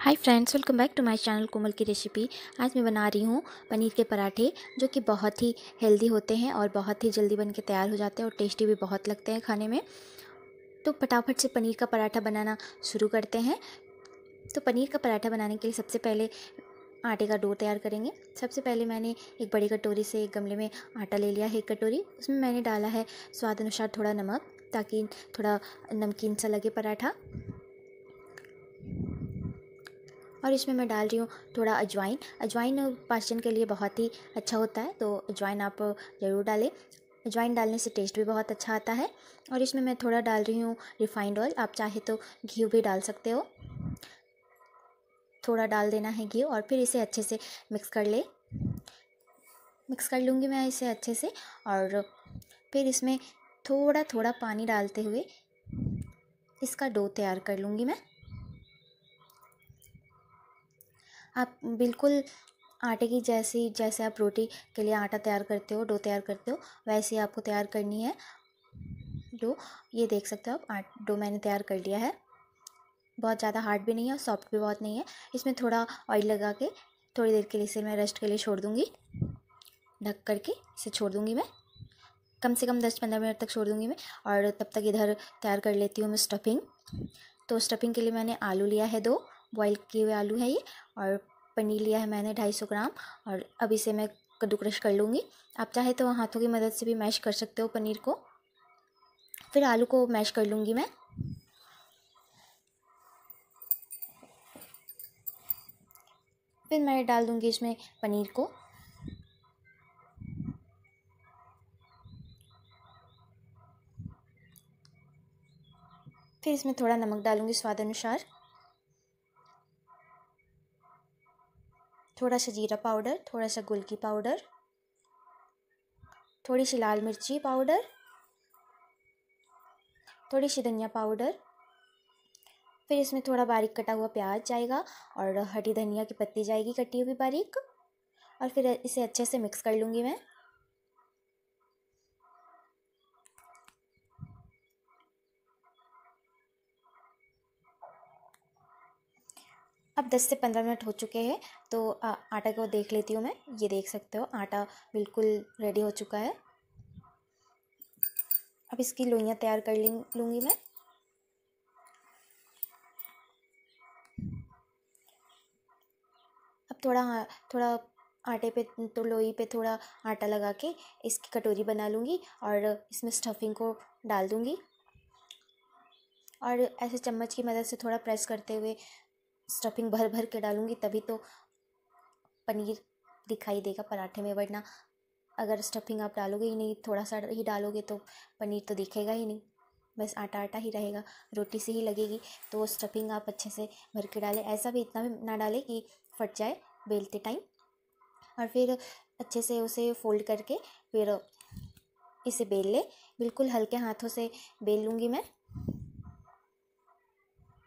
hi friends welcome back to my channel Komal की recipe आज मैं बना रही हूँ पनीर के पराठे जो कि बहुत ही हेल्दी होते हैं और बहुत ही जल्दी बन के तैयार हो जाते हैं और टेस्टी भी बहुत लगते हैं खाने में तो फटाफट से पनीर का पराठा बनाना शुरू करते हैं तो पनीर का पराठा बनाने के लिए सबसे पहले आटे का डो तैयार करेंगे सबसे पहले मैंने एक बड़ी कटोरी से एक गमले में आटा ले लिया है एक कटोरी उसमें मैंने डाला है स्वाद अनुसार थोड़ा नमक ताकि थोड़ा नमकीन सा लगे पराठा और इसमें मैं डाल रही हूँ थोड़ा अजवाइन अजवाइन पाचन के लिए बहुत ही अच्छा होता है तो अजवाइन आप ज़रूर डालें अजवाइन डालने से टेस्ट भी बहुत अच्छा आता है और इसमें मैं थोड़ा डाल रही हूँ रिफाइंड ऑयल आप चाहे तो घी भी डाल सकते हो थोड़ा डाल देना है घी और फिर इसे अच्छे से मिक्स कर ले मिक्स कर लूँगी मैं इसे अच्छे से और फिर इसमें थोड़ा थोड़ा पानी डालते हुए इसका डो तैयार कर लूँगी मैं आप बिल्कुल आटे की जैसी जैसे आप रोटी के लिए आटा तैयार करते हो डो तैयार करते हो वैसे ही आपको तैयार करनी है डो ये देख सकते हो आप आट डो मैंने तैयार कर लिया है बहुत ज़्यादा हार्ड भी नहीं है और सॉफ्ट भी बहुत नहीं है इसमें थोड़ा ऑयल लगा के थोड़ी देर के लिए इसे मैं रेस्ट के लिए छोड़ दूँगी ढक करके इसे छोड़ दूँगी मैं कम से कम दस पंद्रह मिनट तक छोड़ दूँगी मैं और तब तक इधर तैयार कर लेती हूँ मैं स्टफिंग तो स्टफिंग के लिए मैंने आलू लिया है दो बॉईल किए हुए आलू है ये और पनीर लिया है मैंने ढाई सौ ग्राम और अब इसे मैं कद्दू क्रश कर लूँगी आप चाहे तो हाथों की मदद से भी मैश कर सकते हो पनीर को फिर आलू को मैश कर लूँगी मैं फिर मैं डाल दूँगी इसमें पनीर को फिर इसमें थोड़ा नमक डालूँगी स्वाद अनुसार थोड़ा सा जीरा पाउडर थोड़ा सा गुल की पाउडर थोड़ी सी लाल मिर्ची पाउडर थोड़ी सी धनिया पाउडर फिर इसमें थोड़ा बारीक कटा हुआ प्याज जाएगा और हरी धनिया की पत्ती जाएगी कटी हुई बारीक और फिर इसे अच्छे से मिक्स कर लूँगी मैं अब 10 से 15 मिनट हो चुके हैं तो आ, आटा को देख लेती हूँ मैं ये देख सकते हो आटा बिल्कुल रेडी हो चुका है अब इसकी लोइयाँ तैयार कर लूँगी मैं अब थोड़ा थोड़ा आटे पे तो लोई पे थोड़ा आटा लगा के इसकी कटोरी बना लूँगी और इसमें स्टफिंग को डाल दूँगी और ऐसे चम्मच की मदद से थोड़ा प्रेस करते हुए स्टफिंग भर भर के डालूँगी तभी तो पनीर दिखाई देगा पराठे में वरना अगर स्टफिंग आप डालोगे ही नहीं थोड़ा सा ही डालोगे तो पनीर तो दिखेगा ही नहीं बस आटा आटा ही रहेगा रोटी से ही लगेगी तो स्टफिंग आप अच्छे से भर के डालें ऐसा भी इतना भी ना डालें कि फट जाए बेलते टाइम और फिर अच्छे से उसे फोल्ड करके फिर इसे बेल ले बिल्कुल हल्के हाथों से बेल लूँगी मैं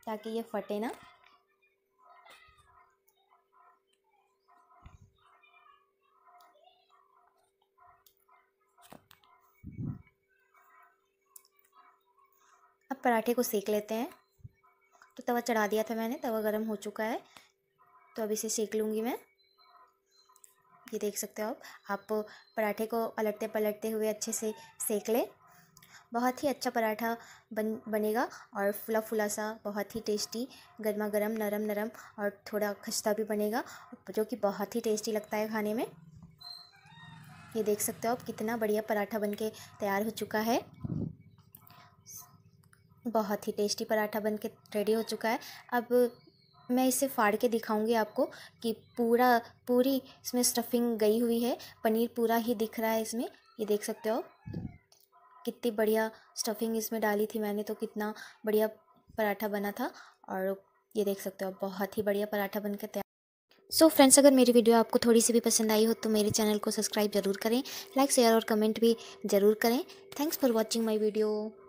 ताकि ये फटे ना पराठे को सेक लेते हैं तो तवा चढ़ा दिया था मैंने तवा गर्म हो चुका है तो अब इसे सेक लूँगी मैं ये देख सकते हो आप आप पराठे को पलटते पलटते हुए अच्छे से सेक लें बहुत ही अच्छा पराठा बन बनेगा और फुला फुला सा बहुत ही टेस्टी गर्मा गर्म नरम नरम और थोड़ा खस्ता भी बनेगा जो कि बहुत ही टेस्टी लगता है खाने में ये देख सकते हो आप कितना बढ़िया पराठा बनके तैयार हो चुका है बहुत ही टेस्टी पराठा बन के रेडी हो चुका है अब मैं इसे फाड़ के दिखाऊंगी आपको कि पूरा पूरी इसमें स्टफिंग गई हुई है पनीर पूरा ही दिख रहा है इसमें ये देख सकते हो कितनी बढ़िया स्टफिंग इसमें डाली थी मैंने तो कितना बढ़िया पराठा बना था और ये देख सकते हो बहुत ही बढ़िया पराठा बन तैयार सो so फ्रेंड्स अगर मेरी वीडियो आपको थोड़ी सी भी पसंद आई हो तो मेरे चैनल को सब्सक्राइब जरूर करें लाइक शेयर और कमेंट भी ज़रूर करें thanks for watching my video